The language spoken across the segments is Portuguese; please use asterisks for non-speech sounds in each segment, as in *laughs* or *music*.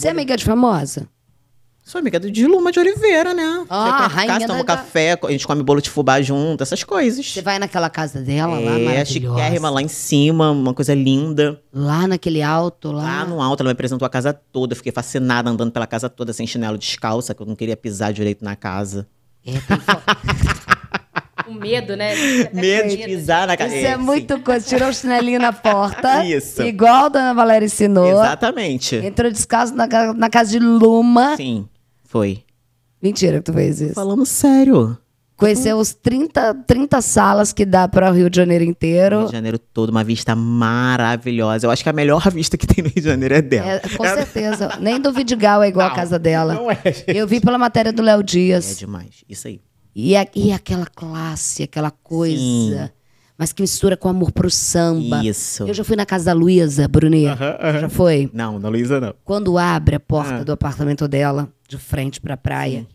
Você é amiga de famosa? Sou amiga de Luma de Oliveira, né? Ah, Frequento rainha casa, da- toma café, a gente come bolo de fubá junto, essas coisas. Você vai naquela casa dela lá, é, chiquérrima lá em cima, uma coisa linda. Lá naquele alto, lá. Lá no alto, ela me apresentou a casa toda. Eu fiquei fascinada andando pela casa toda, sem chinelo descalça, que eu não queria pisar direito na casa. É, tem *laughs* com medo, né? *laughs* Medo de pisar na cabeça. Isso é, muito coisa. Tirou o chinelinho na porta. *laughs* Isso. Igual a dona Valéria ensinou. Exatamente. Entrou descalço na, na casa de Luma. Sim, foi. Mentira que tu fez isso. Falando sério. Conheceu os 30, 30 salas que dá para o Rio de Janeiro inteiro. Rio de Janeiro todo, uma vista maravilhosa. Eu acho que a melhor *laughs* vista que tem no Rio de Janeiro é dela. É, com certeza. Nem do Vidigal é igual não, a casa dela. Não é, gente. Eu vi pela matéria do Léo Dias. É demais. Isso aí. E, a, e aquela classe, aquela coisa. Sim. Mas que mistura com amor pro samba. Isso. Eu já fui na casa da Luísa, Brunet. Uh -huh, uh -huh. Já foi? Não, na Luísa não. Quando abre a porta ah. do apartamento dela, de frente pra praia, Sim.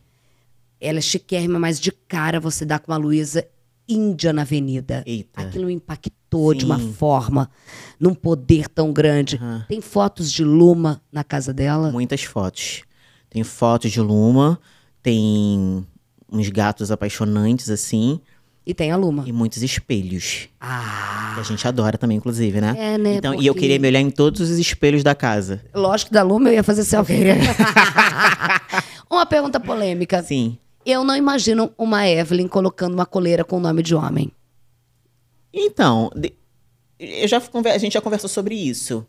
ela é chiquérrima, mas de cara você dá com uma Luísa índia na avenida. Eita. Aquilo impactou Sim. de uma forma, num poder tão grande. Tem fotos de Luma na casa dela? Muitas fotos. Tem fotos de Luma, tem uns gatos apaixonantes, assim. E tem a Luma. E muitos espelhos. Ah. Que a gente adora também, inclusive, né? É, né? Então, Porque... E eu queria me olhar em todos os espelhos da casa. Lógico, da Luma eu ia fazer selfie. *laughs* uma pergunta polêmica. Sim. Eu não imagino uma Evelyn colocando uma coleira com o nome de homem. Então, eu já, a gente já conversou sobre isso.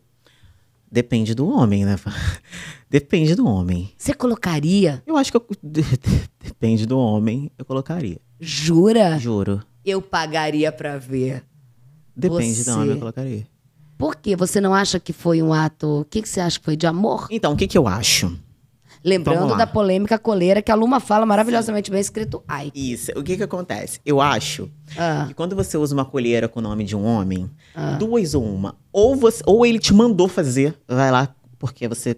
Depende do homem, né? *laughs* Depende do homem. Você colocaria? Eu acho que eu... *laughs* depende do homem, eu colocaria. Jura? Juro. Eu pagaria para ver. Depende você... do homem, eu colocaria. Por quê? Você não acha que foi um ato. O que, que você acha que foi de amor? Então, o que, que eu acho? Lembrando da polêmica coleira que a Luma fala maravilhosamente Sim. bem escrito ai. Isso. O que que acontece? Eu acho ah. que quando você usa uma coleira com o nome de um homem, ah. duas ou uma. Ou, você, ou ele te mandou fazer, vai lá, porque você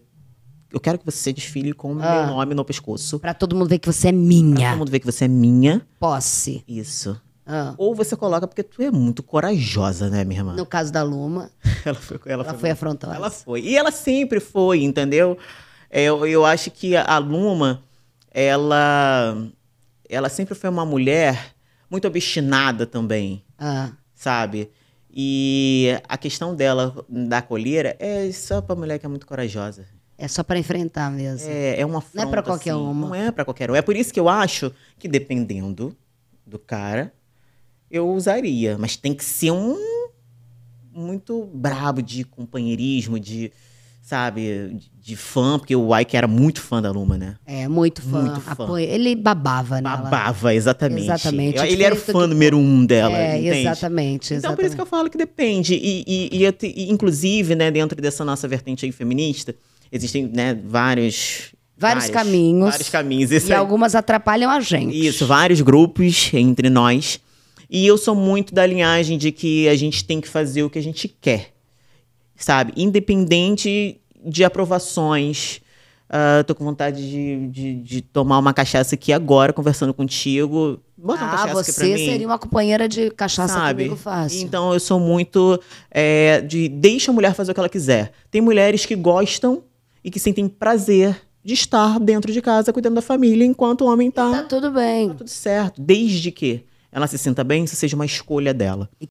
eu quero que você desfile com o ah. meu nome no pescoço. Pra todo mundo ver que você é minha. Pra todo mundo ver que você é minha. Posse. Isso. Ah. Ou você coloca, porque tu é muito corajosa, né, minha irmã? No caso da Luma. *laughs* ela foi, ela ela foi, foi afrontosa. Ela foi. E ela sempre foi, entendeu? É, eu, eu acho que a Luma, ela, ela sempre foi uma mulher muito obstinada também, ah. sabe? E a questão dela da colheira é só para mulher que é muito corajosa. É só para enfrentar mesmo. É, é uma forma. Não é para qualquer assim, uma. Não é para qualquer uma. É por isso que eu acho que dependendo do cara, eu usaria. Mas tem que ser um muito brabo de companheirismo, de sabe, de fã, porque o Ike era muito fã da Luma, né? É, muito fã. Muito fã. Apoio. Ele babava, né? Babava, exatamente. Exatamente. Ele era o fã que... número um dela, é, Exatamente, exatamente. Então, por isso que eu falo que depende. E, e, e, e inclusive, né, dentro dessa nossa vertente aí feminista, existem né, vários Vários, vários caminhos. Vários caminhos. Esse e algumas atrapalham a gente. Isso, vários grupos entre nós. E eu sou muito da linhagem de que a gente tem que fazer o que a gente quer sabe? Independente de aprovações. Uh, tô com vontade de, de, de, tomar uma cachaça aqui agora, conversando contigo. Bota ah, uma cachaça você aqui pra mim. seria uma companheira de cachaça Sabe? comigo fácil. Então, eu sou muito é, de deixa a mulher fazer o que ela quiser. Tem mulheres que gostam e que sentem prazer de estar dentro de casa, cuidando da família, enquanto o homem tá... E tá tudo bem. Tá tudo certo, desde que ela se sinta bem, isso seja uma escolha dela. E